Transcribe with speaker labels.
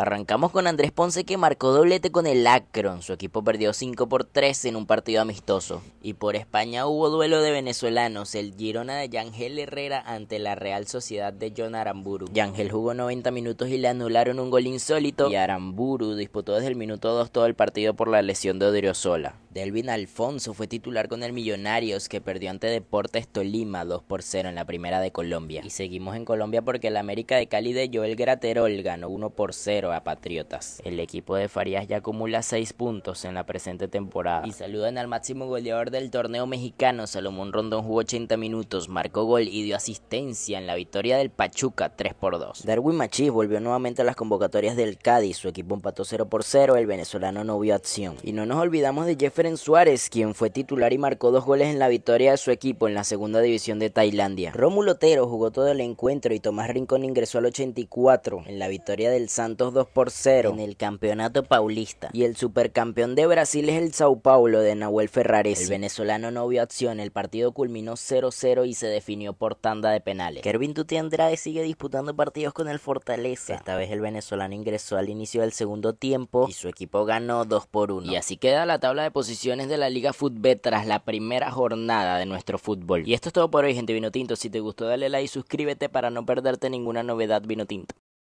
Speaker 1: Arrancamos con Andrés Ponce que marcó doblete con el Akron. Su equipo perdió 5 por 3 en un partido amistoso. Y por España hubo duelo de venezolanos, el Girona de Yangel Herrera ante la Real Sociedad de John Aramburu. Yangel jugó 90 minutos y le anularon un gol insólito y Aramburu disputó desde el minuto 2 todo el partido por la lesión de Odriozola. Delvin Alfonso fue titular con el Millonarios que perdió ante Deportes Tolima 2 por 0 en la primera de Colombia. Y seguimos en Colombia porque el América de Cali de Joel Graterol ganó 1 por 0 Patriotas. El equipo de Farías ya acumula 6 puntos en la presente temporada. Y saludan al máximo goleador del torneo mexicano, Salomón Rondón jugó 80 minutos, marcó gol y dio asistencia en la victoria del Pachuca 3 por 2. Darwin Machís volvió nuevamente a las convocatorias del Cádiz, su equipo empató 0 por 0, el venezolano no vio acción. Y no nos olvidamos de Jefferson Suárez, quien fue titular y marcó dos goles en la victoria de su equipo en la segunda división de Tailandia. Rómulo Otero jugó todo el encuentro y Tomás Rincón ingresó al 84 en la victoria del Santos 2 por 0 en el Campeonato Paulista. Y el supercampeón de Brasil es el Sao Paulo de Nahuel Ferrares. El venezolano no vio acción, el partido culminó 0-0 y se definió por tanda de penales. Kervin Tuti Andrade sigue disputando partidos con el Fortaleza. Esta vez el venezolano ingresó al inicio del segundo tiempo y su equipo ganó 2 por 1. Y así queda la tabla de posiciones de la Liga Fútbol tras la primera jornada de nuestro fútbol. Y esto es todo por hoy, gente Vinotinto. Si te gustó, dale like y suscríbete para no perderte ninguna novedad Vinotinto.